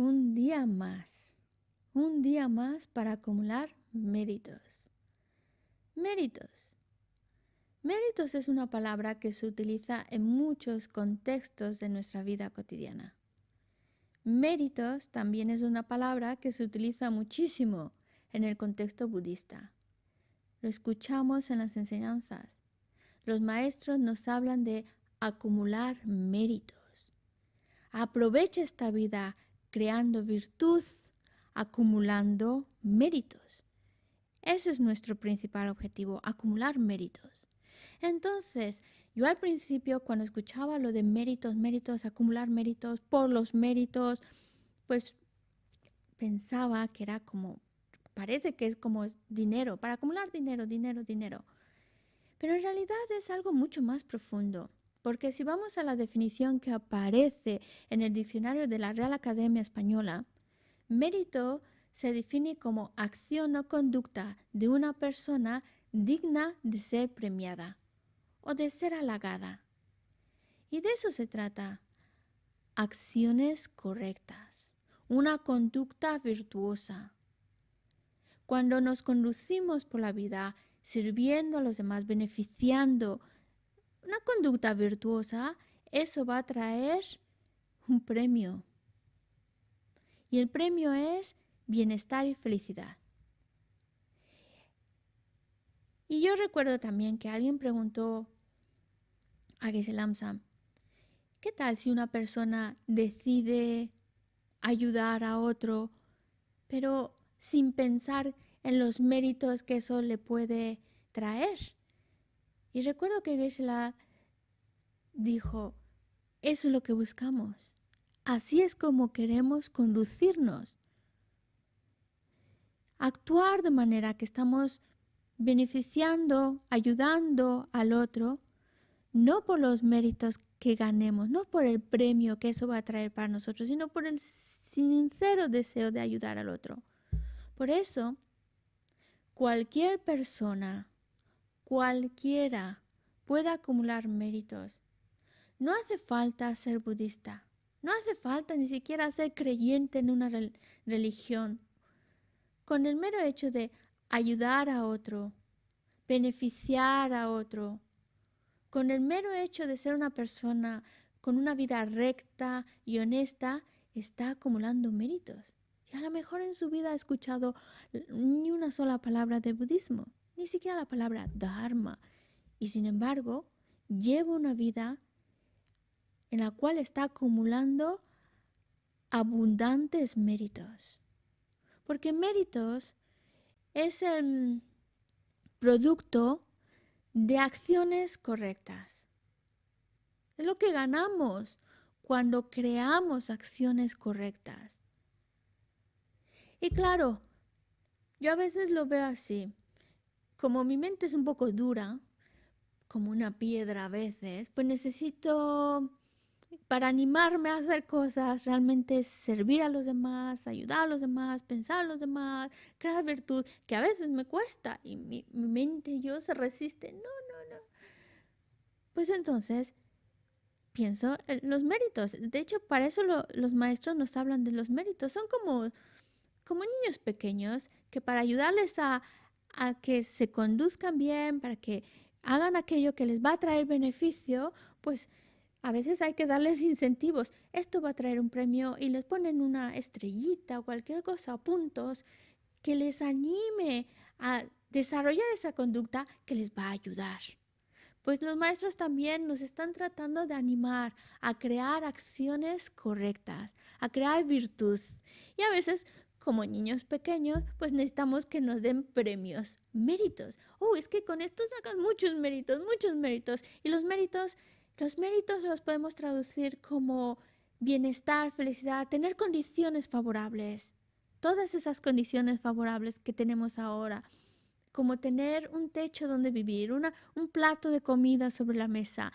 un día más, un día más para acumular méritos. Méritos. Méritos es una palabra que se utiliza en muchos contextos de nuestra vida cotidiana. Méritos también es una palabra que se utiliza muchísimo en el contexto budista. Lo escuchamos en las enseñanzas. Los maestros nos hablan de acumular méritos. Aprovecha esta vida creando virtud, acumulando méritos. Ese es nuestro principal objetivo, acumular méritos. Entonces, yo al principio cuando escuchaba lo de méritos, méritos, acumular méritos, por los méritos, pues pensaba que era como, parece que es como dinero, para acumular dinero, dinero, dinero. Pero en realidad es algo mucho más profundo. Porque si vamos a la definición que aparece en el diccionario de la Real Academia Española, mérito se define como acción o conducta de una persona digna de ser premiada o de ser halagada. Y de eso se trata. Acciones correctas, una conducta virtuosa. Cuando nos conducimos por la vida sirviendo a los demás, beneficiando, una conducta virtuosa, eso va a traer un premio. Y el premio es bienestar y felicidad. Y yo recuerdo también que alguien preguntó a Gisela Amsam, ¿qué tal si una persona decide ayudar a otro, pero sin pensar en los méritos que eso le puede traer? Y recuerdo que geshe dijo, eso es lo que buscamos. Así es como queremos conducirnos. Actuar de manera que estamos beneficiando, ayudando al otro, no por los méritos que ganemos, no por el premio que eso va a traer para nosotros, sino por el sincero deseo de ayudar al otro. Por eso, cualquier persona cualquiera pueda acumular méritos. No hace falta ser budista, no hace falta ni siquiera ser creyente en una religión. Con el mero hecho de ayudar a otro, beneficiar a otro, con el mero hecho de ser una persona con una vida recta y honesta, está acumulando méritos. Y a lo mejor en su vida ha escuchado ni una sola palabra de budismo ni siquiera la palabra Dharma. Y sin embargo, lleva una vida en la cual está acumulando abundantes méritos. Porque méritos es el producto de acciones correctas. Es lo que ganamos cuando creamos acciones correctas. Y claro, yo a veces lo veo así como mi mente es un poco dura, como una piedra a veces, pues necesito para animarme a hacer cosas, realmente servir a los demás, ayudar a los demás, pensar a los demás, crear virtud, que a veces me cuesta y mi, mente yo se resiste. No, no, no. Pues entonces pienso en los méritos. De hecho, para eso los maestros nos hablan de los méritos. Son como, como niños pequeños que para ayudarles a, a que se conduzcan bien, para que hagan aquello que les va a traer beneficio, pues a veces hay que darles incentivos. Esto va a traer un premio y les ponen una estrellita o cualquier cosa, puntos, que les anime a desarrollar esa conducta que les va a ayudar. Pues los maestros también nos están tratando de animar a crear acciones correctas, a crear virtud. Y a veces como niños pequeños, pues necesitamos que nos den premios, méritos. Oh, es que con esto sacas muchos méritos, muchos méritos. Y los méritos, los méritos los podemos traducir como bienestar, felicidad, tener condiciones favorables. Todas esas condiciones favorables que tenemos ahora, como tener un techo donde vivir, una, un plato de comida sobre la mesa.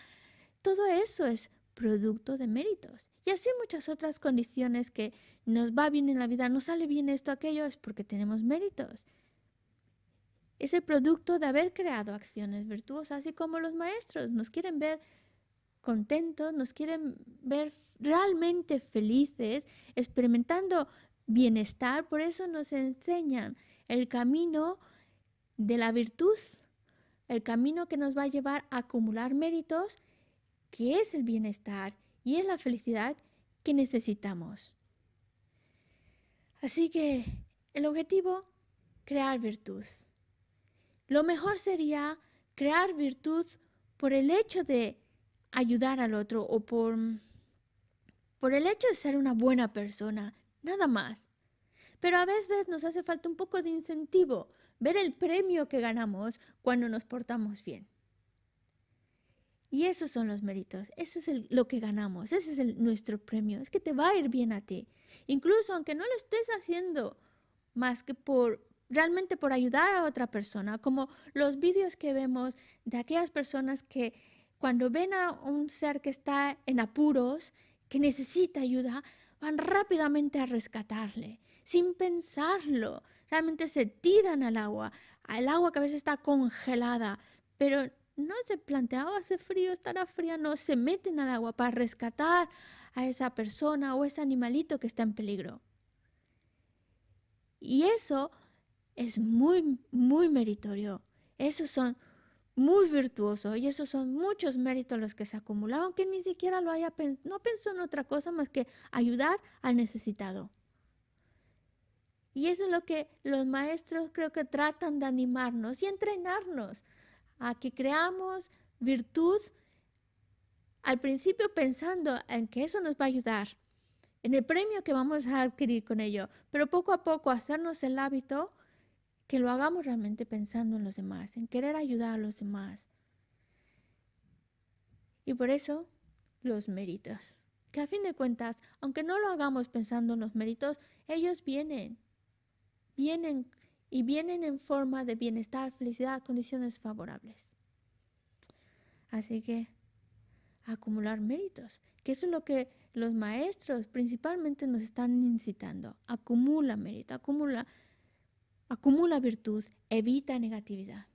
Todo eso es producto de méritos. Y así muchas otras condiciones que nos va bien en la vida, nos sale bien esto, aquello, es porque tenemos méritos. Es el producto de haber creado acciones virtuosas, así como los maestros nos quieren ver contentos, nos quieren ver realmente felices, experimentando bienestar, por eso nos enseñan el camino de la virtud, el camino que nos va a llevar a acumular méritos que es el bienestar y es la felicidad que necesitamos. Así que el objetivo, crear virtud. Lo mejor sería crear virtud por el hecho de ayudar al otro o por, por el hecho de ser una buena persona, nada más. Pero a veces nos hace falta un poco de incentivo, ver el premio que ganamos cuando nos portamos bien. Y esos son los méritos, eso es lo que ganamos, ese es el, nuestro premio, es que te va a ir bien a ti. Incluso aunque no lo estés haciendo más que por realmente por ayudar a otra persona, como los vídeos que vemos de aquellas personas que cuando ven a un ser que está en apuros, que necesita ayuda, van rápidamente a rescatarle, sin pensarlo. Realmente se tiran al agua, al agua que a veces está congelada, pero no se planteaba hace frío, estará fría, no, se meten al agua para rescatar a esa persona o ese animalito que está en peligro. Y eso es muy, muy meritorio. Esos son muy virtuosos y esos son muchos méritos los que se acumulan, que ni siquiera lo haya pensado, no pensó en otra cosa más que ayudar al necesitado. Y eso es lo que los maestros creo que tratan de animarnos y entrenarnos a que creamos virtud al principio pensando en que eso nos va a ayudar, en el premio que vamos a adquirir con ello, pero poco a poco hacernos el hábito que lo hagamos realmente pensando en los demás, en querer ayudar a los demás. Y por eso los méritos, que a fin de cuentas, aunque no lo hagamos pensando en los méritos, ellos vienen, vienen y vienen en forma de bienestar, felicidad, condiciones favorables. Así que acumular méritos, que eso es lo que los maestros principalmente nos están incitando. Acumula mérito, acumula, acumula virtud, evita negatividad.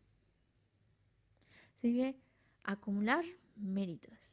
Así que acumular méritos.